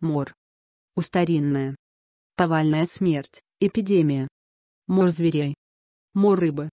Мор. Устаринная. Повальная смерть, эпидемия. Мор зверей. Мор рыбы.